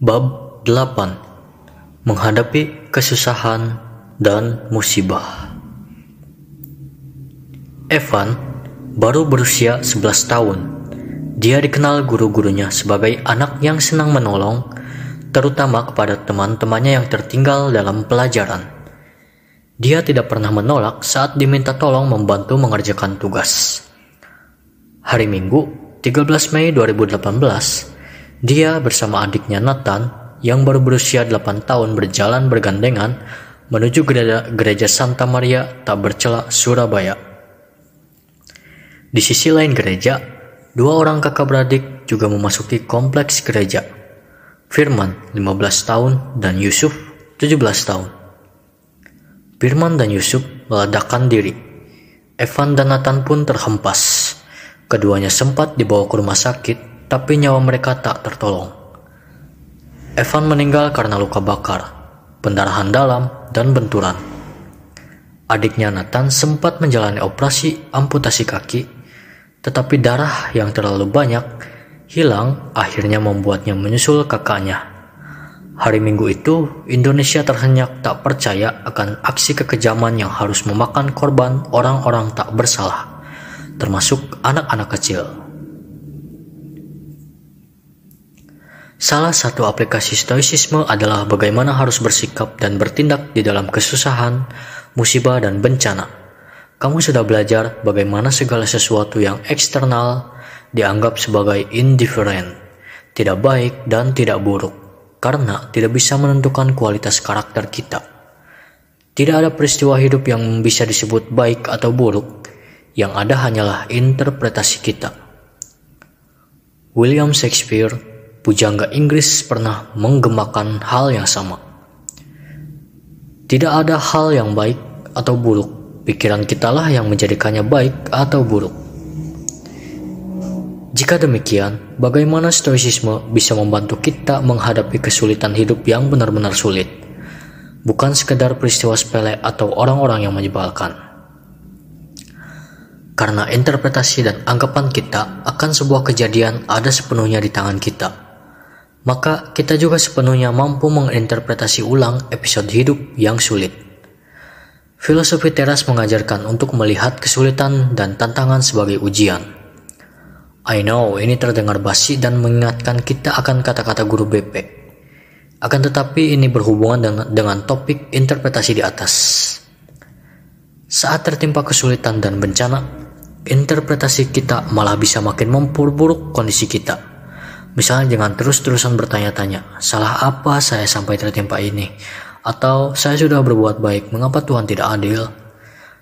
Bab 8 Menghadapi kesusahan dan musibah Evan baru berusia 11 tahun. Dia dikenal guru-gurunya sebagai anak yang senang menolong, terutama kepada teman-temannya yang tertinggal dalam pelajaran. Dia tidak pernah menolak saat diminta tolong membantu mengerjakan tugas. Hari Minggu, 13 Mei 2018, dia bersama adiknya Nathan yang baru berusia 8 tahun berjalan bergandengan menuju gereja, gereja Santa Maria tak bercelak Surabaya. Di sisi lain gereja, dua orang kakak beradik juga memasuki kompleks gereja. Firman 15 tahun dan Yusuf 17 tahun. Firman dan Yusuf meledakkan diri. Evan dan Nathan pun terhempas. Keduanya sempat dibawa ke rumah sakit tapi nyawa mereka tak tertolong. Evan meninggal karena luka bakar, pendarahan dalam, dan benturan. Adiknya Nathan sempat menjalani operasi amputasi kaki, tetapi darah yang terlalu banyak hilang akhirnya membuatnya menyusul kakaknya. Hari Minggu itu, Indonesia terhenyak tak percaya akan aksi kekejaman yang harus memakan korban orang-orang tak bersalah, termasuk anak-anak kecil. Salah satu aplikasi stoicisme adalah bagaimana harus bersikap dan bertindak di dalam kesusahan, musibah, dan bencana. Kamu sudah belajar bagaimana segala sesuatu yang eksternal dianggap sebagai indifferent, tidak baik dan tidak buruk, karena tidak bisa menentukan kualitas karakter kita. Tidak ada peristiwa hidup yang bisa disebut baik atau buruk, yang ada hanyalah interpretasi kita. William Shakespeare pujangga Inggris pernah menggemakan hal yang sama. Tidak ada hal yang baik atau buruk, pikiran kitalah yang menjadikannya baik atau buruk. Jika demikian, bagaimana stoicisme bisa membantu kita menghadapi kesulitan hidup yang benar-benar sulit? Bukan sekedar peristiwa sepele atau orang-orang yang menyebalkan. Karena interpretasi dan anggapan kita akan sebuah kejadian ada sepenuhnya di tangan kita maka kita juga sepenuhnya mampu menginterpretasi ulang episode hidup yang sulit. Filosofi teras mengajarkan untuk melihat kesulitan dan tantangan sebagai ujian. I know ini terdengar basi dan mengingatkan kita akan kata-kata guru BP. Akan tetapi ini berhubungan dengan, dengan topik interpretasi di atas. Saat tertimpa kesulitan dan bencana, interpretasi kita malah bisa makin memperburuk kondisi kita. Misalnya jangan terus-terusan bertanya-tanya, salah apa saya sampai tertimpa ini? Atau saya sudah berbuat baik, mengapa Tuhan tidak adil?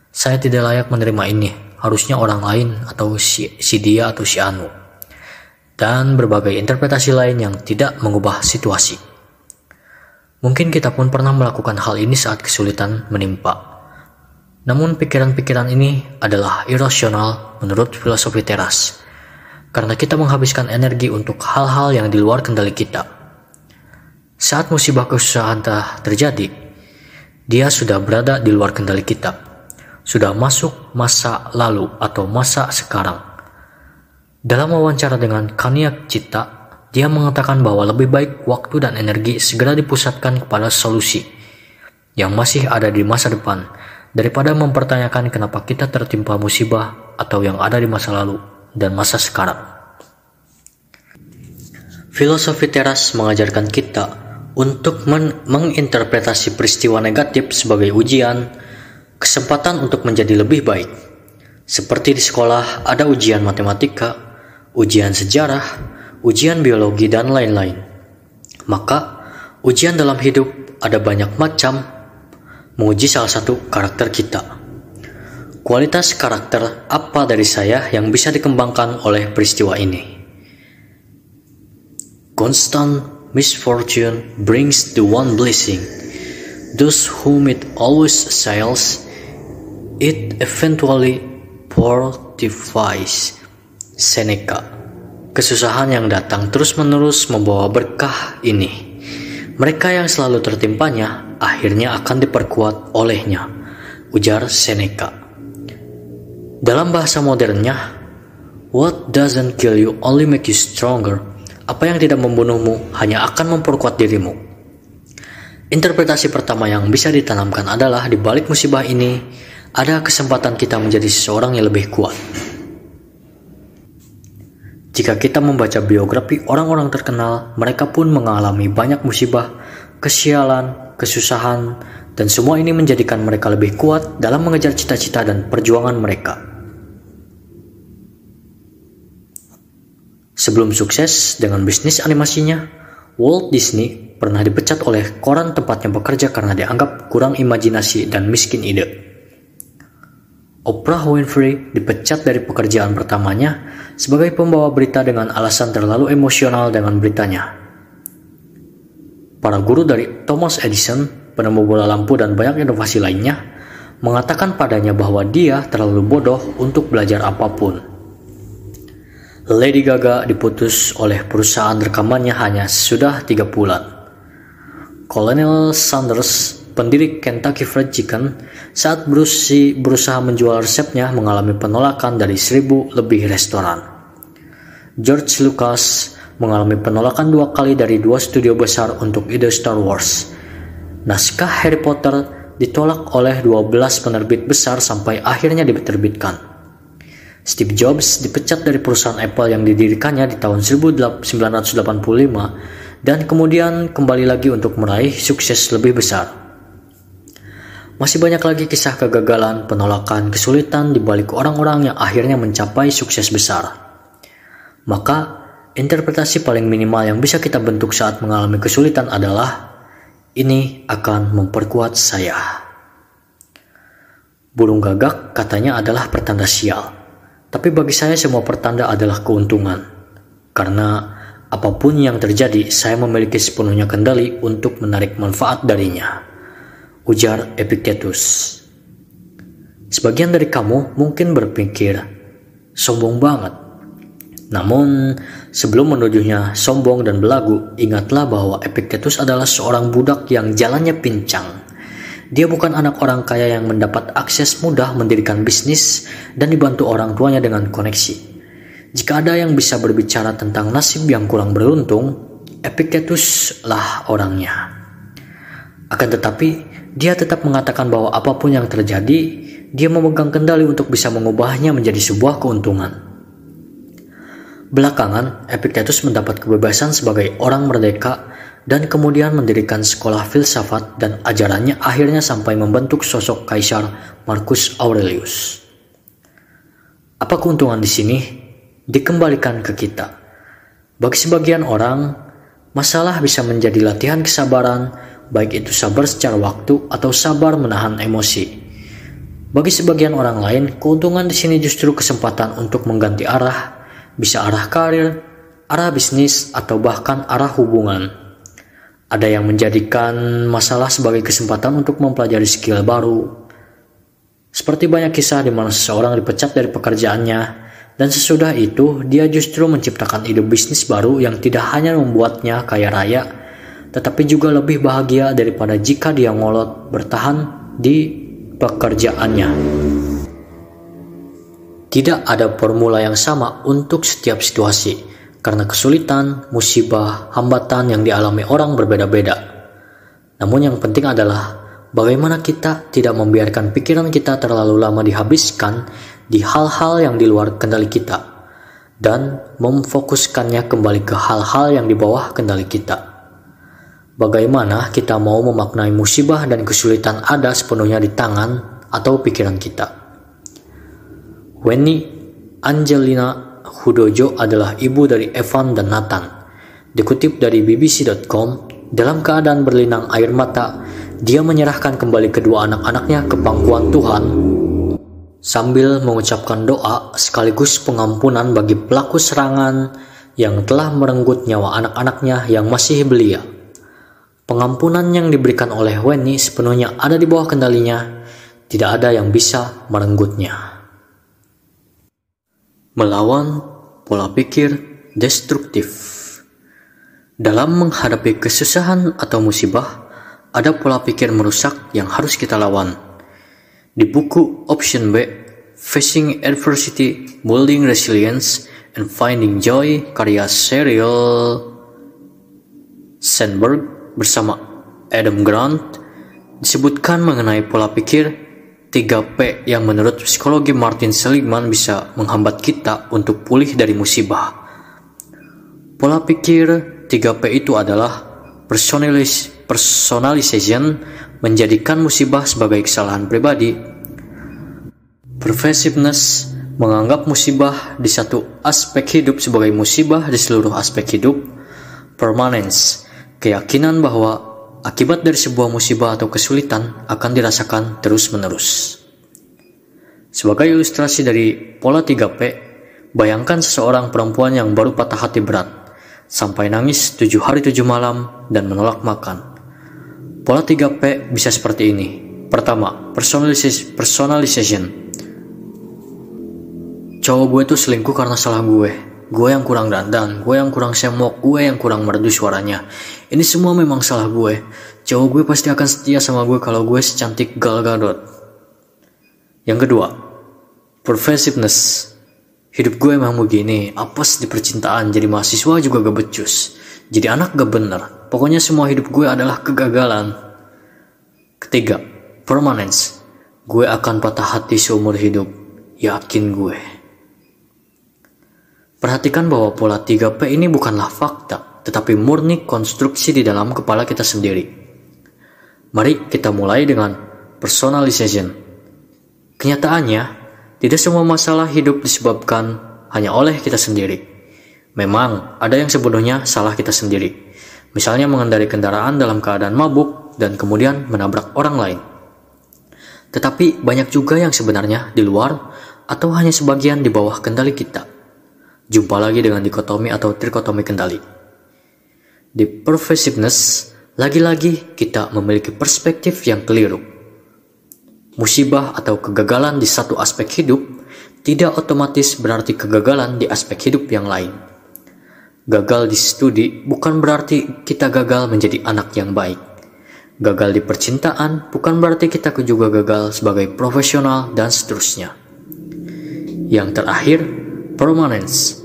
Saya tidak layak menerima ini, harusnya orang lain atau si, si dia atau si Anu. Dan berbagai interpretasi lain yang tidak mengubah situasi. Mungkin kita pun pernah melakukan hal ini saat kesulitan menimpa. Namun pikiran-pikiran ini adalah irasional menurut filosofi teras karena kita menghabiskan energi untuk hal-hal yang di luar kendali kita. Saat musibah kesusahan telah terjadi, dia sudah berada di luar kendali kita, sudah masuk masa lalu atau masa sekarang. Dalam wawancara dengan Kaniak Cita, dia mengatakan bahwa lebih baik waktu dan energi segera dipusatkan kepada solusi yang masih ada di masa depan daripada mempertanyakan kenapa kita tertimpa musibah atau yang ada di masa lalu dan masa sekarang. Filosofi teras mengajarkan kita untuk men menginterpretasi peristiwa negatif sebagai ujian, kesempatan untuk menjadi lebih baik. Seperti di sekolah ada ujian matematika, ujian sejarah, ujian biologi dan lain-lain. Maka, ujian dalam hidup ada banyak macam menguji salah satu karakter kita kualitas karakter apa dari saya yang bisa dikembangkan oleh peristiwa ini. Constant misfortune brings the one blessing. Those whom it always assails, it eventually fortifies. Seneca. Kesusahan yang datang terus-menerus membawa berkah ini. Mereka yang selalu tertimpanya akhirnya akan diperkuat olehnya, ujar Seneca. Dalam bahasa modernnya, what doesn't kill you only make you stronger. Apa yang tidak membunuhmu hanya akan memperkuat dirimu. Interpretasi pertama yang bisa ditanamkan adalah di balik musibah ini ada kesempatan kita menjadi seseorang yang lebih kuat. Jika kita membaca biografi orang-orang terkenal, mereka pun mengalami banyak musibah, kesialan, kesusahan, dan semua ini menjadikan mereka lebih kuat dalam mengejar cita-cita dan perjuangan mereka. Sebelum sukses dengan bisnis animasinya, Walt Disney pernah dipecat oleh koran tempatnya bekerja karena dianggap kurang imajinasi dan miskin ide. Oprah Winfrey dipecat dari pekerjaan pertamanya sebagai pembawa berita dengan alasan terlalu emosional dengan beritanya. Para guru dari Thomas Edison, penemu bola lampu dan banyak inovasi lainnya, mengatakan padanya bahwa dia terlalu bodoh untuk belajar apapun. Lady Gaga diputus oleh perusahaan rekamannya hanya sudah tiga bulan. Colonel Sanders, pendiri Kentucky Fried Chicken, saat berusi berusaha menjual resepnya mengalami penolakan dari seribu lebih restoran. George Lucas mengalami penolakan dua kali dari dua studio besar untuk ide Star Wars. Naskah Harry Potter ditolak oleh 12 penerbit besar sampai akhirnya diterbitkan. Steve Jobs dipecat dari perusahaan Apple yang didirikannya di tahun 1985 dan kemudian kembali lagi untuk meraih sukses lebih besar. Masih banyak lagi kisah kegagalan, penolakan, kesulitan di balik orang-orang yang akhirnya mencapai sukses besar. Maka, interpretasi paling minimal yang bisa kita bentuk saat mengalami kesulitan adalah ini akan memperkuat saya. Burung gagak katanya adalah pertanda sial. Tapi bagi saya semua pertanda adalah keuntungan. Karena apapun yang terjadi, saya memiliki sepenuhnya kendali untuk menarik manfaat darinya. Ujar Epictetus. Sebagian dari kamu mungkin berpikir, sombong banget. Namun, sebelum menujuhnya sombong dan belagu, ingatlah bahwa Epictetus adalah seorang budak yang jalannya pincang dia bukan anak orang kaya yang mendapat akses mudah mendirikan bisnis dan dibantu orang tuanya dengan koneksi. Jika ada yang bisa berbicara tentang nasib yang kurang beruntung, Epictetus lah orangnya. Akan tetapi, dia tetap mengatakan bahwa apapun yang terjadi, dia memegang kendali untuk bisa mengubahnya menjadi sebuah keuntungan. Belakangan, Epictetus mendapat kebebasan sebagai orang merdeka dan kemudian mendirikan sekolah filsafat dan ajarannya akhirnya sampai membentuk sosok kaisar Marcus Aurelius. Apa keuntungan di sini? Dikembalikan ke kita. Bagi sebagian orang, masalah bisa menjadi latihan kesabaran, baik itu sabar secara waktu atau sabar menahan emosi. Bagi sebagian orang lain, keuntungan di sini justru kesempatan untuk mengganti arah, bisa arah karir, arah bisnis, atau bahkan arah hubungan. Ada yang menjadikan masalah sebagai kesempatan untuk mempelajari skill baru. Seperti banyak kisah di mana seseorang dipecat dari pekerjaannya, dan sesudah itu dia justru menciptakan ide bisnis baru yang tidak hanya membuatnya kaya raya, tetapi juga lebih bahagia daripada jika dia ngolot bertahan di pekerjaannya. Tidak ada formula yang sama untuk setiap situasi karena kesulitan, musibah, hambatan yang dialami orang berbeda-beda. Namun yang penting adalah bagaimana kita tidak membiarkan pikiran kita terlalu lama dihabiskan di hal-hal yang di luar kendali kita dan memfokuskannya kembali ke hal-hal yang di bawah kendali kita. Bagaimana kita mau memaknai musibah dan kesulitan ada sepenuhnya di tangan atau pikiran kita. Weni Angelina Hudojo adalah ibu dari Evan dan Nathan. Dikutip dari BBC.com, dalam keadaan berlinang air mata, dia menyerahkan kembali kedua anak-anaknya ke pangkuan Tuhan sambil mengucapkan doa sekaligus pengampunan bagi pelaku serangan yang telah merenggut nyawa anak-anaknya yang masih belia. Pengampunan yang diberikan oleh Weni sepenuhnya ada di bawah kendalinya, tidak ada yang bisa merenggutnya melawan pola pikir destruktif. Dalam menghadapi kesusahan atau musibah, ada pola pikir merusak yang harus kita lawan. Di buku Option B, Facing Adversity, Building Resilience, and Finding Joy, karya serial Sandberg bersama Adam Grant, disebutkan mengenai pola pikir 3P yang menurut psikologi Martin Seligman bisa menghambat kita untuk pulih dari musibah. Pola pikir 3P itu adalah personalis personalization menjadikan musibah sebagai kesalahan pribadi. Pervasiveness menganggap musibah di satu aspek hidup sebagai musibah di seluruh aspek hidup. Permanence, keyakinan bahwa Akibat dari sebuah musibah atau kesulitan akan dirasakan terus-menerus. Sebagai ilustrasi dari pola 3P, bayangkan seseorang perempuan yang baru patah hati berat, sampai nangis 7 hari 7 malam dan menolak makan. Pola 3P bisa seperti ini. Pertama, personalization. Cowok gue tuh selingkuh karena salah gue. Gue yang kurang dandan, gue yang kurang semok, gue yang kurang merdu suaranya. Ini semua memang salah gue. Cowok gue pasti akan setia sama gue kalau gue secantik Gal Gadot. Yang kedua, pervasiveness. Hidup gue emang begini, apes di percintaan, jadi mahasiswa juga gak becus. Jadi anak gak bener, pokoknya semua hidup gue adalah kegagalan. Ketiga, permanence. Gue akan patah hati seumur hidup, yakin gue. Perhatikan bahwa pola 3P ini bukanlah fakta, tetapi murni konstruksi di dalam kepala kita sendiri. Mari kita mulai dengan personalization. Kenyataannya, tidak semua masalah hidup disebabkan hanya oleh kita sendiri. Memang, ada yang sebenarnya salah kita sendiri. Misalnya mengendari kendaraan dalam keadaan mabuk dan kemudian menabrak orang lain. Tetapi banyak juga yang sebenarnya di luar atau hanya sebagian di bawah kendali kita. Jumpa lagi dengan dikotomi atau trikotomi kendali. Di pervasiveness, lagi-lagi kita memiliki perspektif yang keliru. Musibah atau kegagalan di satu aspek hidup tidak otomatis berarti kegagalan di aspek hidup yang lain. Gagal di studi bukan berarti kita gagal menjadi anak yang baik. Gagal di percintaan bukan berarti kita juga gagal sebagai profesional dan seterusnya. Yang terakhir, permanence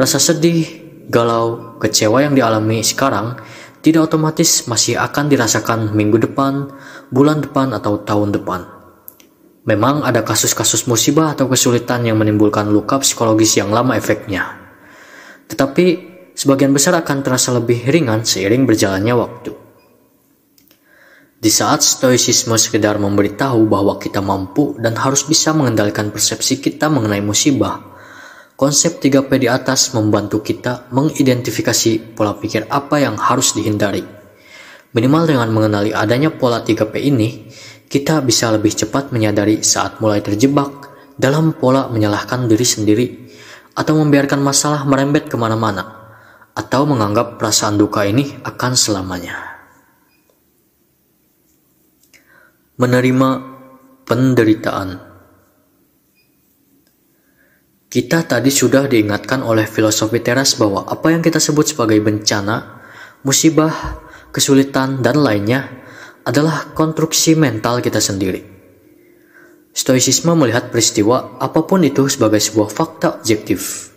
Rasa sedih, galau, kecewa yang dialami sekarang tidak otomatis masih akan dirasakan minggu depan, bulan depan, atau tahun depan. Memang ada kasus-kasus musibah atau kesulitan yang menimbulkan luka psikologis yang lama efeknya. Tetapi, sebagian besar akan terasa lebih ringan seiring berjalannya waktu. Di saat stoicisme sekedar memberitahu bahwa kita mampu dan harus bisa mengendalikan persepsi kita mengenai musibah, Konsep 3P di atas membantu kita mengidentifikasi pola pikir apa yang harus dihindari. Minimal dengan mengenali adanya pola 3P ini, kita bisa lebih cepat menyadari saat mulai terjebak dalam pola menyalahkan diri sendiri atau membiarkan masalah merembet kemana-mana atau menganggap perasaan duka ini akan selamanya. Menerima penderitaan kita tadi sudah diingatkan oleh filosofi teras bahwa apa yang kita sebut sebagai bencana, musibah, kesulitan, dan lainnya adalah konstruksi mental kita sendiri. Stoisisme melihat peristiwa apapun itu sebagai sebuah fakta objektif.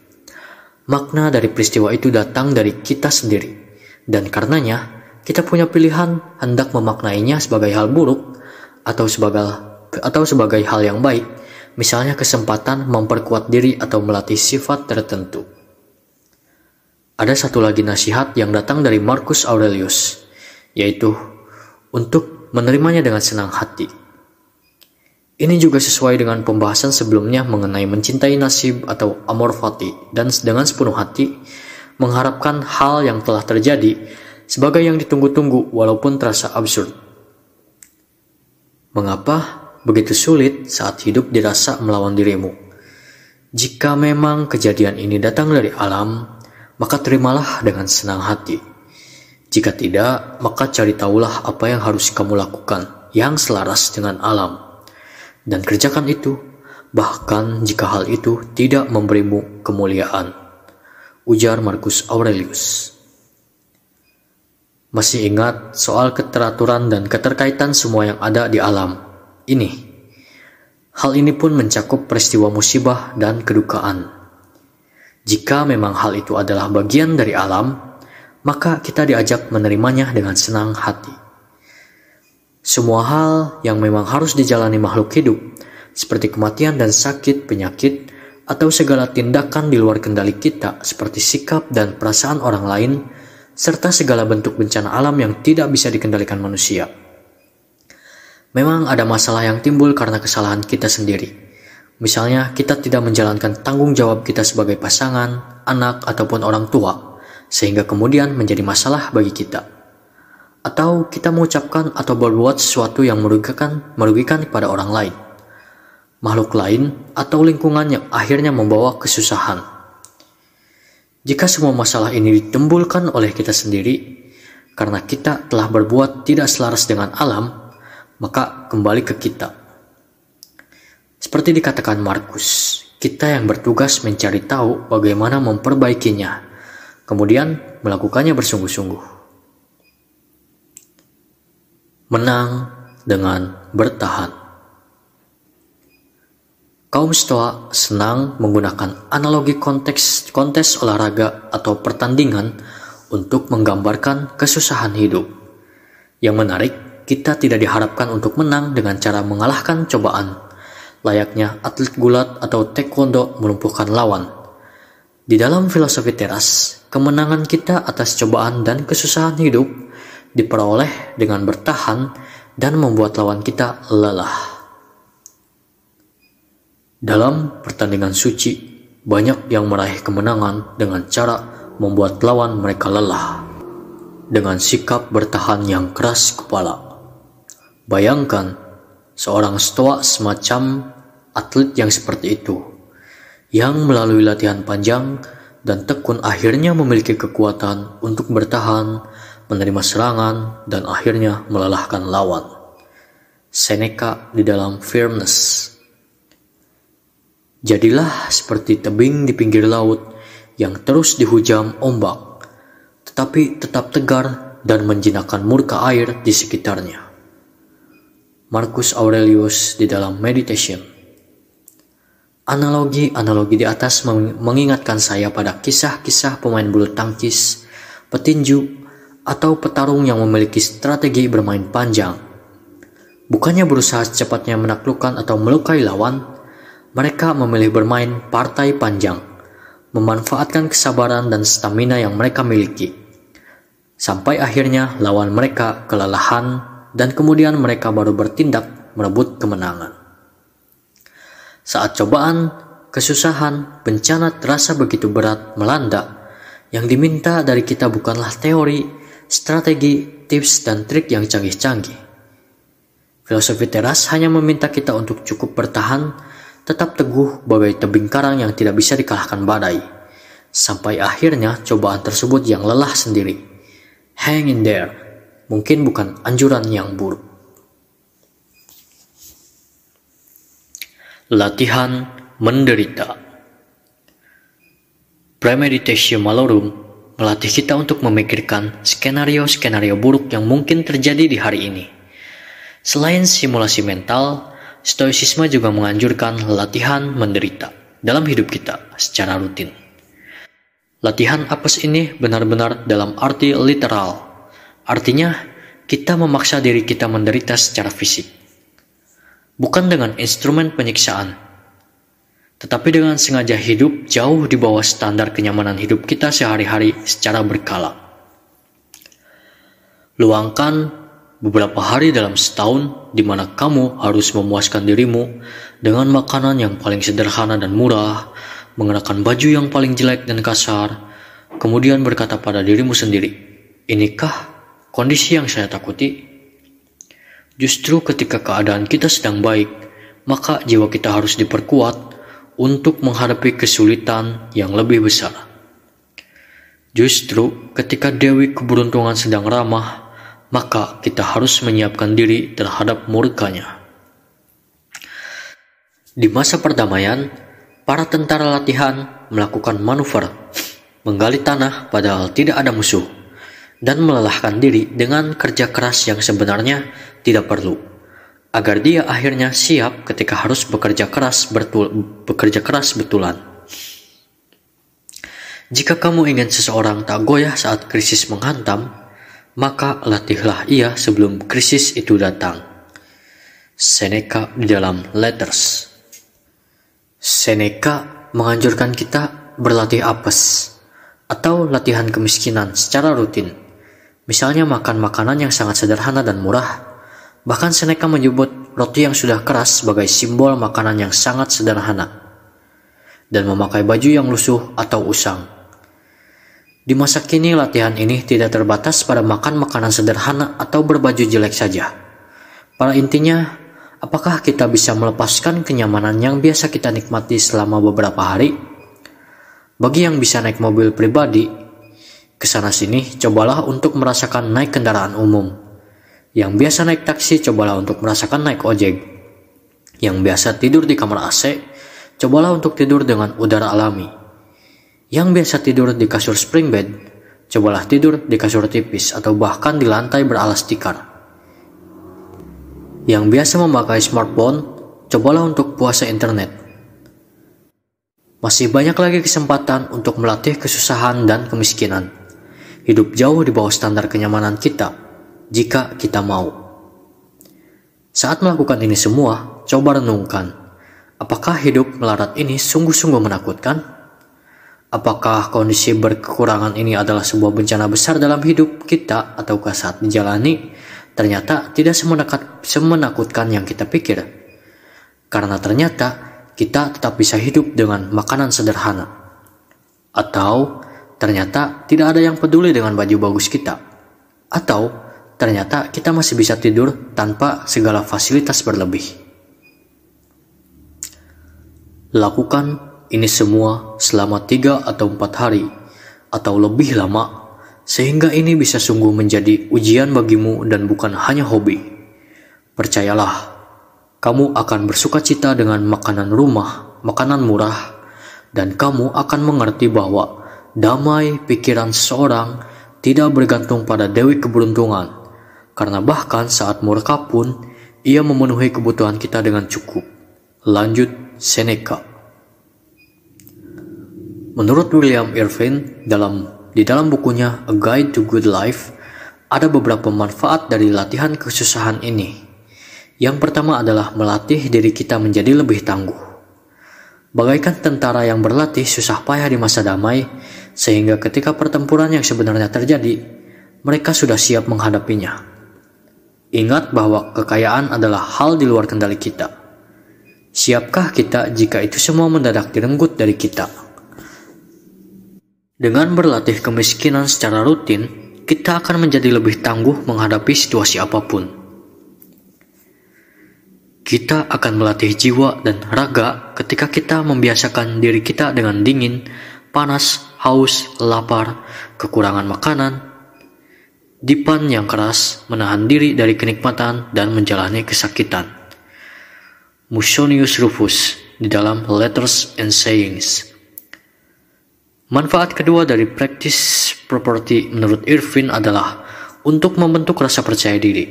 Makna dari peristiwa itu datang dari kita sendiri, dan karenanya kita punya pilihan hendak memaknainya sebagai hal buruk atau sebagai atau sebagai hal yang baik misalnya kesempatan memperkuat diri atau melatih sifat tertentu. Ada satu lagi nasihat yang datang dari Marcus Aurelius, yaitu untuk menerimanya dengan senang hati. Ini juga sesuai dengan pembahasan sebelumnya mengenai mencintai nasib atau amor fati dan dengan sepenuh hati mengharapkan hal yang telah terjadi sebagai yang ditunggu-tunggu walaupun terasa absurd. Mengapa? begitu sulit saat hidup dirasa melawan dirimu. Jika memang kejadian ini datang dari alam, maka terimalah dengan senang hati. Jika tidak, maka cari tahulah apa yang harus kamu lakukan yang selaras dengan alam. Dan kerjakan itu, bahkan jika hal itu tidak memberimu kemuliaan. Ujar Marcus Aurelius. Masih ingat soal keteraturan dan keterkaitan semua yang ada di alam ini. Hal ini pun mencakup peristiwa musibah dan kedukaan. Jika memang hal itu adalah bagian dari alam, maka kita diajak menerimanya dengan senang hati. Semua hal yang memang harus dijalani makhluk hidup, seperti kematian dan sakit, penyakit, atau segala tindakan di luar kendali kita, seperti sikap dan perasaan orang lain, serta segala bentuk bencana alam yang tidak bisa dikendalikan manusia Memang ada masalah yang timbul karena kesalahan kita sendiri. Misalnya, kita tidak menjalankan tanggung jawab kita sebagai pasangan, anak, ataupun orang tua, sehingga kemudian menjadi masalah bagi kita. Atau kita mengucapkan atau berbuat sesuatu yang merugikan, merugikan kepada orang lain, makhluk lain, atau lingkungan yang akhirnya membawa kesusahan. Jika semua masalah ini ditimbulkan oleh kita sendiri, karena kita telah berbuat tidak selaras dengan alam, maka kembali ke kita. Seperti dikatakan Markus, kita yang bertugas mencari tahu bagaimana memperbaikinya, kemudian melakukannya bersungguh-sungguh. Menang dengan bertahan. Kaum Stoa senang menggunakan analogi konteks kontes olahraga atau pertandingan untuk menggambarkan kesusahan hidup. Yang menarik, kita tidak diharapkan untuk menang dengan cara mengalahkan cobaan, layaknya atlet gulat atau taekwondo melumpuhkan lawan. Di dalam filosofi teras, kemenangan kita atas cobaan dan kesusahan hidup diperoleh dengan bertahan dan membuat lawan kita lelah. Dalam pertandingan suci, banyak yang meraih kemenangan dengan cara membuat lawan mereka lelah dengan sikap bertahan yang keras kepala. Bayangkan seorang stoa semacam atlet yang seperti itu, yang melalui latihan panjang dan tekun akhirnya memiliki kekuatan untuk bertahan, menerima serangan, dan akhirnya melelahkan lawan. Seneca di dalam Firmness. Jadilah seperti tebing di pinggir laut yang terus dihujam ombak, tetapi tetap tegar dan menjinakkan murka air di sekitarnya. Marcus Aurelius di dalam Meditation. Analogi-analogi di atas mengingatkan saya pada kisah-kisah pemain bulu tangkis, petinju, atau petarung yang memiliki strategi bermain panjang. Bukannya berusaha secepatnya menaklukkan atau melukai lawan, mereka memilih bermain partai panjang, memanfaatkan kesabaran dan stamina yang mereka miliki. Sampai akhirnya lawan mereka kelelahan dan kemudian mereka baru bertindak merebut kemenangan. Saat cobaan, kesusahan, bencana terasa begitu berat melanda, yang diminta dari kita bukanlah teori, strategi, tips, dan trik yang canggih-canggih. Filosofi teras hanya meminta kita untuk cukup bertahan, tetap teguh bagai tebing karang yang tidak bisa dikalahkan badai. Sampai akhirnya cobaan tersebut yang lelah sendiri. Hang in there mungkin bukan anjuran yang buruk. Latihan menderita. Premeditation malorum melatih kita untuk memikirkan skenario-skenario buruk yang mungkin terjadi di hari ini. Selain simulasi mental, Stoicisme juga menganjurkan latihan menderita dalam hidup kita secara rutin. Latihan apes ini benar-benar dalam arti literal Artinya, kita memaksa diri kita menderita secara fisik. Bukan dengan instrumen penyiksaan, tetapi dengan sengaja hidup jauh di bawah standar kenyamanan hidup kita sehari-hari secara berkala. Luangkan beberapa hari dalam setahun di mana kamu harus memuaskan dirimu dengan makanan yang paling sederhana dan murah, mengenakan baju yang paling jelek dan kasar, kemudian berkata pada dirimu sendiri, "Inikah Kondisi yang saya takuti justru ketika keadaan kita sedang baik, maka jiwa kita harus diperkuat untuk menghadapi kesulitan yang lebih besar. Justru ketika Dewi Keberuntungan sedang ramah, maka kita harus menyiapkan diri terhadap murkanya. Di masa perdamaian, para tentara latihan melakukan manuver, menggali tanah padahal tidak ada musuh dan melelahkan diri dengan kerja keras yang sebenarnya tidak perlu, agar dia akhirnya siap ketika harus bekerja keras betul, bekerja keras betulan. Jika kamu ingin seseorang tak goyah saat krisis menghantam, maka latihlah ia sebelum krisis itu datang. Seneca di dalam Letters. Seneca menganjurkan kita berlatih apes atau latihan kemiskinan secara rutin Misalnya makan makanan yang sangat sederhana dan murah. Bahkan Seneca menyebut roti yang sudah keras sebagai simbol makanan yang sangat sederhana. Dan memakai baju yang lusuh atau usang. Di masa kini latihan ini tidak terbatas pada makan makanan sederhana atau berbaju jelek saja. Pada intinya, apakah kita bisa melepaskan kenyamanan yang biasa kita nikmati selama beberapa hari? Bagi yang bisa naik mobil pribadi, Kesana sini, cobalah untuk merasakan naik kendaraan umum. Yang biasa naik taksi, cobalah untuk merasakan naik ojek. Yang biasa tidur di kamar AC, cobalah untuk tidur dengan udara alami. Yang biasa tidur di kasur spring bed, cobalah tidur di kasur tipis atau bahkan di lantai beralas tikar. Yang biasa memakai smartphone, cobalah untuk puasa internet. Masih banyak lagi kesempatan untuk melatih kesusahan dan kemiskinan hidup jauh di bawah standar kenyamanan kita jika kita mau. Saat melakukan ini semua, coba renungkan, apakah hidup melarat ini sungguh-sungguh menakutkan? Apakah kondisi berkekurangan ini adalah sebuah bencana besar dalam hidup kita ataukah saat menjalani ternyata tidak semenakat semenakutkan yang kita pikir? Karena ternyata kita tetap bisa hidup dengan makanan sederhana. Atau Ternyata tidak ada yang peduli dengan baju bagus kita. Atau ternyata kita masih bisa tidur tanpa segala fasilitas berlebih. Lakukan ini semua selama tiga atau empat hari atau lebih lama sehingga ini bisa sungguh menjadi ujian bagimu dan bukan hanya hobi. Percayalah, kamu akan bersuka cita dengan makanan rumah, makanan murah, dan kamu akan mengerti bahwa damai pikiran seorang tidak bergantung pada dewi keberuntungan, karena bahkan saat murka pun ia memenuhi kebutuhan kita dengan cukup. Lanjut Seneca. Menurut William Irvin dalam di dalam bukunya A Guide to Good Life, ada beberapa manfaat dari latihan kesusahan ini. Yang pertama adalah melatih diri kita menjadi lebih tangguh. Bagaikan tentara yang berlatih susah payah di masa damai, sehingga ketika pertempuran yang sebenarnya terjadi, mereka sudah siap menghadapinya. Ingat bahwa kekayaan adalah hal di luar kendali kita. Siapkah kita jika itu semua mendadak direnggut dari kita? Dengan berlatih kemiskinan secara rutin, kita akan menjadi lebih tangguh menghadapi situasi apapun. Kita akan melatih jiwa dan raga ketika kita membiasakan diri kita dengan dingin panas, haus, lapar, kekurangan makanan, dipan yang keras, menahan diri dari kenikmatan, dan menjalani kesakitan. Musonius Rufus di dalam Letters and Sayings Manfaat kedua dari praktis properti menurut Irvin adalah untuk membentuk rasa percaya diri,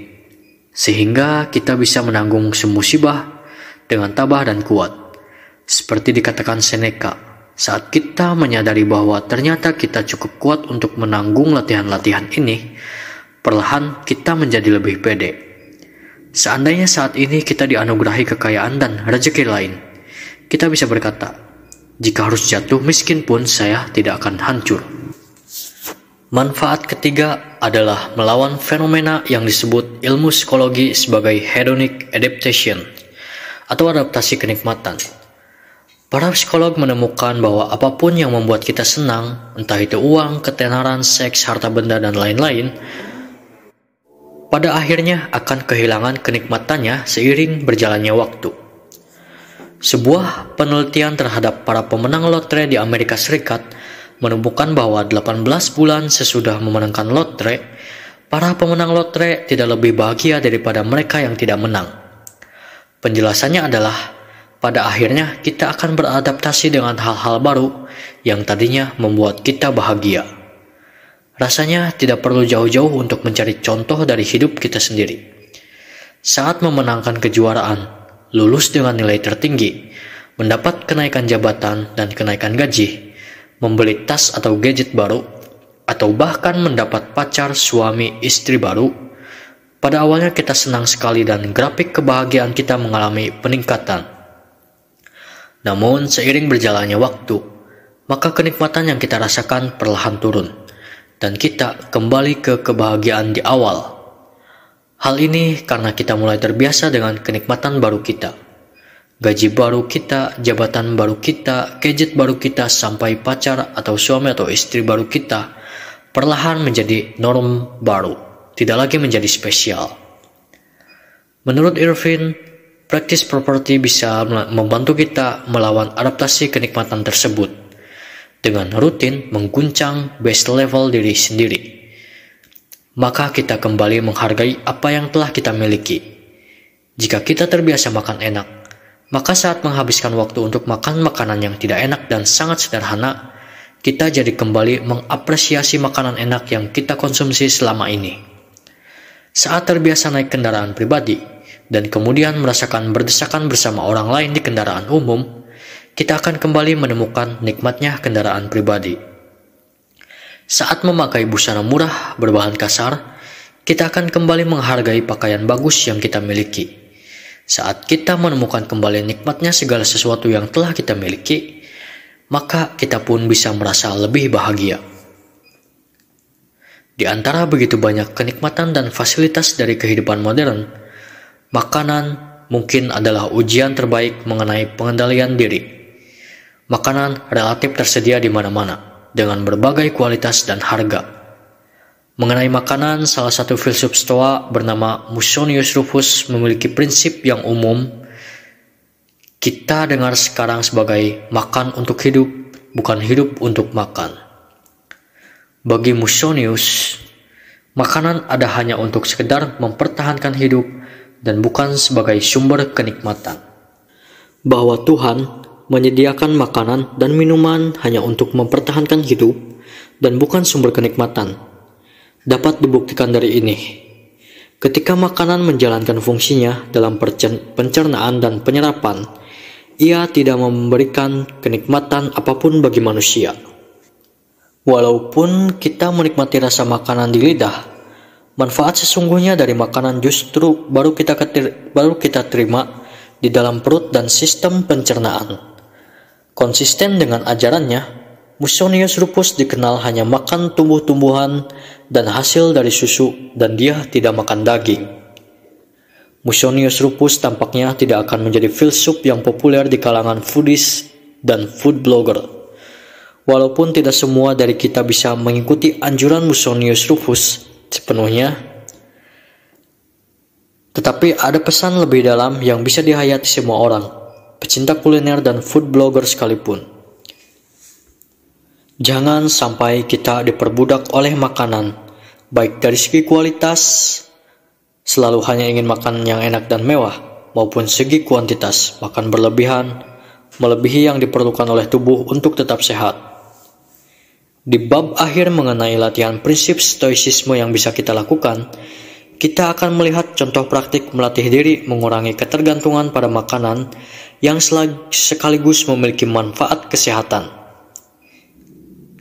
sehingga kita bisa menanggung semusibah dengan tabah dan kuat. Seperti dikatakan Seneca, saat kita menyadari bahwa ternyata kita cukup kuat untuk menanggung latihan-latihan ini, perlahan kita menjadi lebih pede. Seandainya saat ini kita dianugerahi kekayaan dan rezeki lain, kita bisa berkata, "Jika harus jatuh miskin pun, saya tidak akan hancur." Manfaat ketiga adalah melawan fenomena yang disebut ilmu psikologi sebagai hedonic adaptation atau adaptasi kenikmatan. Para psikolog menemukan bahwa apapun yang membuat kita senang, entah itu uang, ketenaran, seks, harta benda, dan lain-lain, pada akhirnya akan kehilangan kenikmatannya seiring berjalannya waktu. Sebuah penelitian terhadap para pemenang lotre di Amerika Serikat menemukan bahwa 18 bulan sesudah memenangkan lotre, para pemenang lotre tidak lebih bahagia daripada mereka yang tidak menang. Penjelasannya adalah pada akhirnya kita akan beradaptasi dengan hal-hal baru yang tadinya membuat kita bahagia. Rasanya tidak perlu jauh-jauh untuk mencari contoh dari hidup kita sendiri. Saat memenangkan kejuaraan, lulus dengan nilai tertinggi, mendapat kenaikan jabatan dan kenaikan gaji, membeli tas atau gadget baru, atau bahkan mendapat pacar, suami, istri baru, pada awalnya kita senang sekali dan grafik kebahagiaan kita mengalami peningkatan. Namun, seiring berjalannya waktu, maka kenikmatan yang kita rasakan perlahan turun, dan kita kembali ke kebahagiaan di awal. Hal ini karena kita mulai terbiasa dengan kenikmatan baru kita. Gaji baru kita, jabatan baru kita, gadget baru kita, sampai pacar atau suami atau istri baru kita, perlahan menjadi norm baru, tidak lagi menjadi spesial. Menurut Irvin, Praktis properti bisa membantu kita melawan adaptasi kenikmatan tersebut dengan rutin mengguncang base level diri sendiri. Maka kita kembali menghargai apa yang telah kita miliki. Jika kita terbiasa makan enak, maka saat menghabiskan waktu untuk makan makanan yang tidak enak dan sangat sederhana, kita jadi kembali mengapresiasi makanan enak yang kita konsumsi selama ini. Saat terbiasa naik kendaraan pribadi, dan kemudian merasakan berdesakan bersama orang lain di kendaraan umum, kita akan kembali menemukan nikmatnya kendaraan pribadi. Saat memakai busana murah berbahan kasar, kita akan kembali menghargai pakaian bagus yang kita miliki. Saat kita menemukan kembali nikmatnya segala sesuatu yang telah kita miliki, maka kita pun bisa merasa lebih bahagia. Di antara begitu banyak kenikmatan dan fasilitas dari kehidupan modern, Makanan mungkin adalah ujian terbaik mengenai pengendalian diri. Makanan relatif tersedia di mana-mana, dengan berbagai kualitas dan harga. Mengenai makanan, salah satu filsuf Stoa bernama Musonius Rufus memiliki prinsip yang umum kita dengar sekarang sebagai makan untuk hidup, bukan hidup untuk makan. Bagi Musonius, makanan ada hanya untuk sekedar mempertahankan hidup dan bukan sebagai sumber kenikmatan. Bahwa Tuhan menyediakan makanan dan minuman hanya untuk mempertahankan hidup dan bukan sumber kenikmatan. Dapat dibuktikan dari ini. Ketika makanan menjalankan fungsinya dalam pencernaan dan penyerapan, ia tidak memberikan kenikmatan apapun bagi manusia. Walaupun kita menikmati rasa makanan di lidah, Manfaat sesungguhnya dari makanan justru baru kita ketir, baru kita terima di dalam perut dan sistem pencernaan. Konsisten dengan ajarannya, Musonius rufus dikenal hanya makan tumbuh-tumbuhan dan hasil dari susu dan dia tidak makan daging. Musonius rufus tampaknya tidak akan menjadi filsuf yang populer di kalangan foodies dan food blogger. Walaupun tidak semua dari kita bisa mengikuti anjuran Musonius Rufus, sepenuhnya. Tetapi ada pesan lebih dalam yang bisa dihayati semua orang, pecinta kuliner dan food blogger sekalipun. Jangan sampai kita diperbudak oleh makanan, baik dari segi kualitas, selalu hanya ingin makan yang enak dan mewah, maupun segi kuantitas, makan berlebihan, melebihi yang diperlukan oleh tubuh untuk tetap sehat. Di bab akhir mengenai latihan prinsip stoicisme yang bisa kita lakukan, kita akan melihat contoh praktik melatih diri mengurangi ketergantungan pada makanan yang sekaligus memiliki manfaat kesehatan.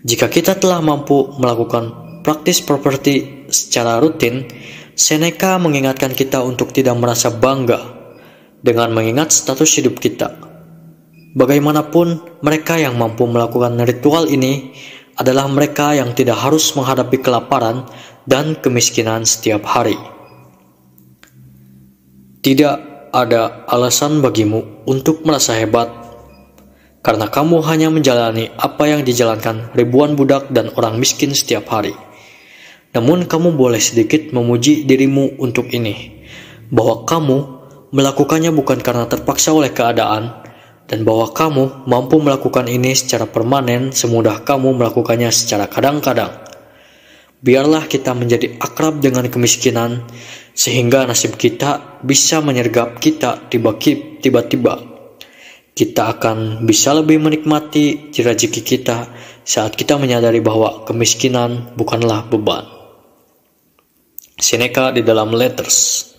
Jika kita telah mampu melakukan praktis properti secara rutin, Seneca mengingatkan kita untuk tidak merasa bangga dengan mengingat status hidup kita. Bagaimanapun, mereka yang mampu melakukan ritual ini adalah mereka yang tidak harus menghadapi kelaparan dan kemiskinan setiap hari. Tidak ada alasan bagimu untuk merasa hebat, karena kamu hanya menjalani apa yang dijalankan ribuan budak dan orang miskin setiap hari. Namun, kamu boleh sedikit memuji dirimu untuk ini, bahwa kamu melakukannya bukan karena terpaksa oleh keadaan, dan bahwa kamu mampu melakukan ini secara permanen semudah kamu melakukannya secara kadang-kadang. Biarlah kita menjadi akrab dengan kemiskinan sehingga nasib kita bisa menyergap kita tiba-tiba. Kita akan bisa lebih menikmati rezeki kita saat kita menyadari bahwa kemiskinan bukanlah beban. Seneca di dalam Letters.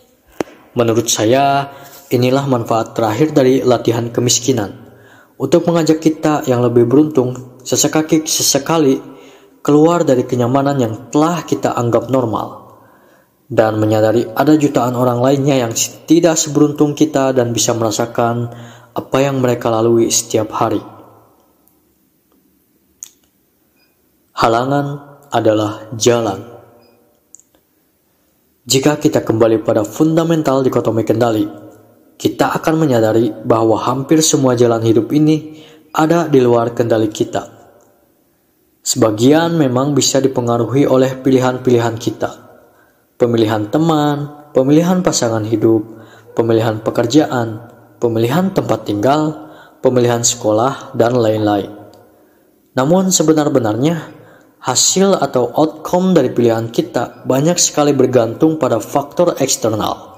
Menurut saya, Inilah manfaat terakhir dari latihan kemiskinan. Untuk mengajak kita yang lebih beruntung, sesekali, sesekali keluar dari kenyamanan yang telah kita anggap normal. Dan menyadari ada jutaan orang lainnya yang tidak seberuntung kita dan bisa merasakan apa yang mereka lalui setiap hari. Halangan adalah jalan. Jika kita kembali pada fundamental dikotomi kendali, kita akan menyadari bahwa hampir semua jalan hidup ini ada di luar kendali kita. Sebagian memang bisa dipengaruhi oleh pilihan-pilihan kita, pemilihan teman, pemilihan pasangan hidup, pemilihan pekerjaan, pemilihan tempat tinggal, pemilihan sekolah, dan lain-lain. Namun, sebenar-benarnya hasil atau outcome dari pilihan kita banyak sekali bergantung pada faktor eksternal.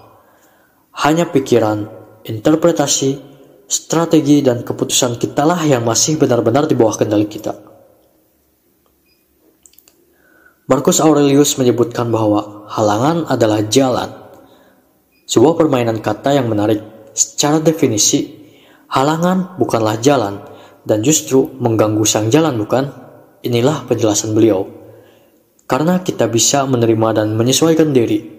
Hanya pikiran, interpretasi, strategi, dan keputusan kitalah yang masih benar-benar di bawah kendali kita. Marcus Aurelius menyebutkan bahwa halangan adalah jalan, sebuah permainan kata yang menarik. Secara definisi, halangan bukanlah jalan dan justru mengganggu sang jalan, bukan? Inilah penjelasan beliau. Karena kita bisa menerima dan menyesuaikan diri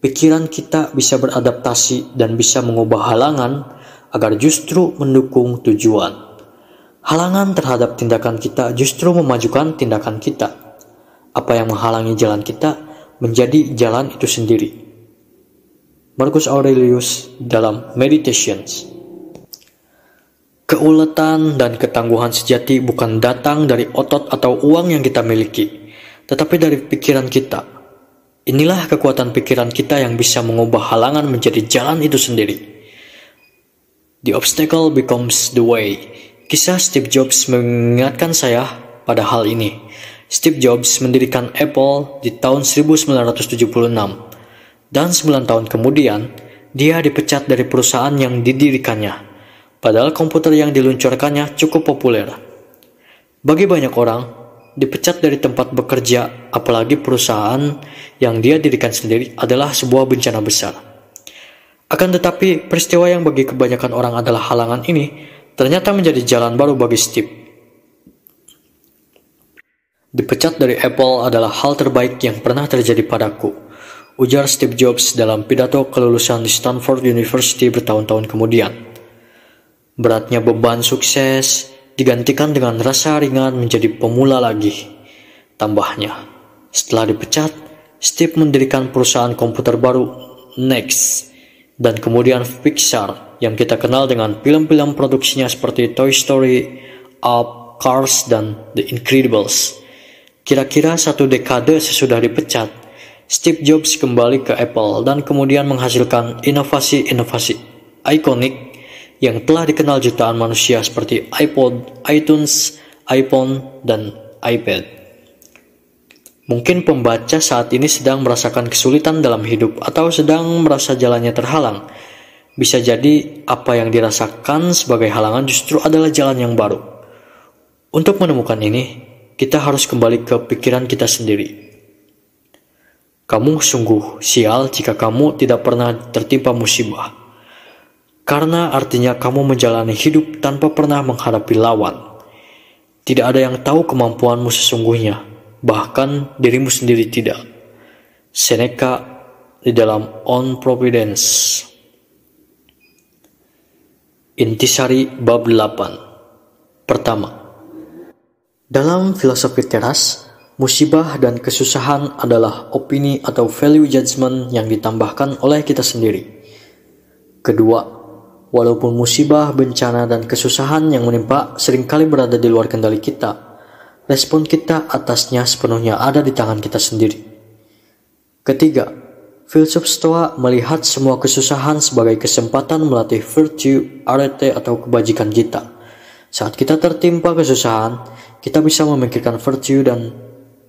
pikiran kita bisa beradaptasi dan bisa mengubah halangan agar justru mendukung tujuan. Halangan terhadap tindakan kita justru memajukan tindakan kita. Apa yang menghalangi jalan kita menjadi jalan itu sendiri. Marcus Aurelius dalam Meditations Keuletan dan ketangguhan sejati bukan datang dari otot atau uang yang kita miliki, tetapi dari pikiran kita – Inilah kekuatan pikiran kita yang bisa mengubah halangan menjadi jalan itu sendiri. The obstacle becomes the way. Kisah Steve Jobs mengingatkan saya pada hal ini. Steve Jobs mendirikan Apple di tahun 1976 dan 9 tahun kemudian dia dipecat dari perusahaan yang didirikannya. Padahal komputer yang diluncurkannya cukup populer. Bagi banyak orang, dipecat dari tempat bekerja apalagi perusahaan yang dia dirikan sendiri adalah sebuah bencana besar. Akan tetapi, peristiwa yang bagi kebanyakan orang adalah halangan ini ternyata menjadi jalan baru bagi Steve. Dipecat dari Apple adalah hal terbaik yang pernah terjadi padaku, ujar Steve Jobs dalam pidato kelulusan di Stanford University bertahun-tahun kemudian. Beratnya beban sukses digantikan dengan rasa ringan menjadi pemula lagi. Tambahnya, setelah dipecat, Steve mendirikan perusahaan komputer baru, Next, dan kemudian Pixar yang kita kenal dengan film-film produksinya seperti Toy Story, Up, Cars, dan The Incredibles. Kira-kira satu dekade sesudah dipecat, Steve Jobs kembali ke Apple dan kemudian menghasilkan inovasi-inovasi ikonik yang telah dikenal jutaan manusia seperti iPod, iTunes, iPhone, dan iPad. Mungkin pembaca saat ini sedang merasakan kesulitan dalam hidup atau sedang merasa jalannya terhalang. Bisa jadi apa yang dirasakan sebagai halangan justru adalah jalan yang baru. Untuk menemukan ini, kita harus kembali ke pikiran kita sendiri. Kamu sungguh sial jika kamu tidak pernah tertimpa musibah. Karena artinya kamu menjalani hidup tanpa pernah menghadapi lawan. Tidak ada yang tahu kemampuanmu sesungguhnya bahkan dirimu sendiri tidak. Seneca di dalam On Providence. Intisari bab 8. Pertama, dalam filosofi teras, musibah dan kesusahan adalah opini atau value judgment yang ditambahkan oleh kita sendiri. Kedua, walaupun musibah, bencana, dan kesusahan yang menimpa seringkali berada di luar kendali kita, respon kita atasnya sepenuhnya ada di tangan kita sendiri. Ketiga, filsuf Stoa melihat semua kesusahan sebagai kesempatan melatih virtue, arete, atau kebajikan kita. Saat kita tertimpa kesusahan, kita bisa memikirkan virtue dan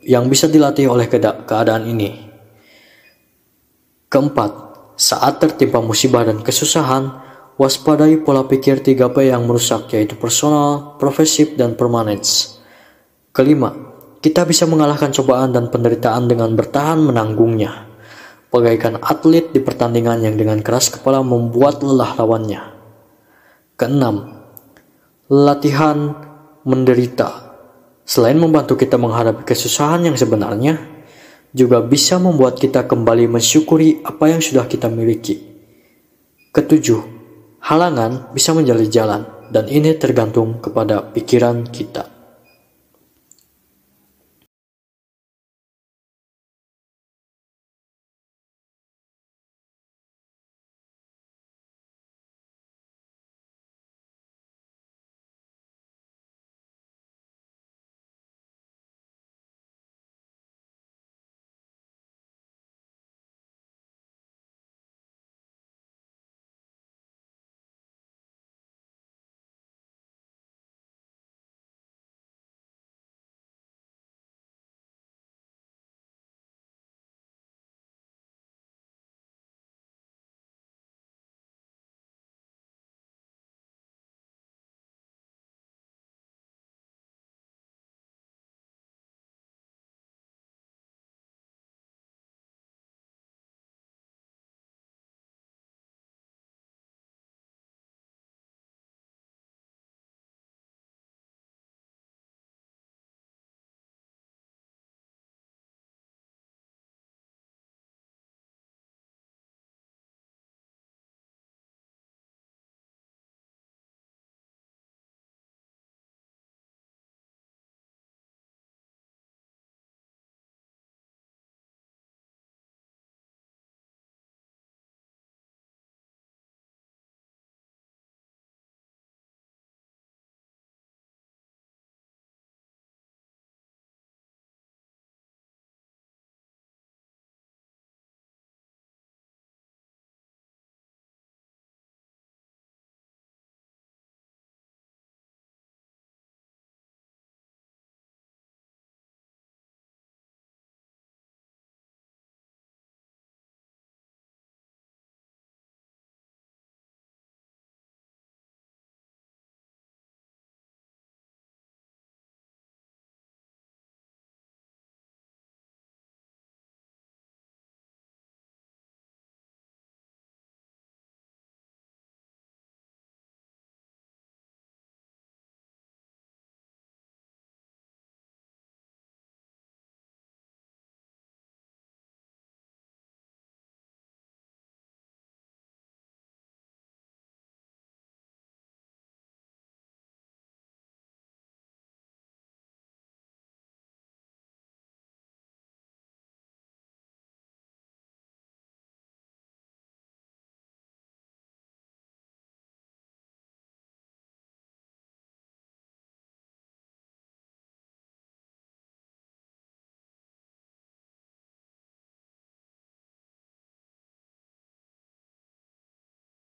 yang bisa dilatih oleh keadaan ini. Keempat, saat tertimpa musibah dan kesusahan, waspadai pola pikir 3P yang merusak yaitu personal, profesif, dan permanence. Kelima, kita bisa mengalahkan cobaan dan penderitaan dengan bertahan menanggungnya. Pegaikan atlet di pertandingan yang dengan keras kepala membuat lelah lawannya. Keenam, latihan menderita. Selain membantu kita menghadapi kesusahan yang sebenarnya, juga bisa membuat kita kembali mensyukuri apa yang sudah kita miliki. Ketujuh, halangan bisa menjadi jalan, dan ini tergantung kepada pikiran kita.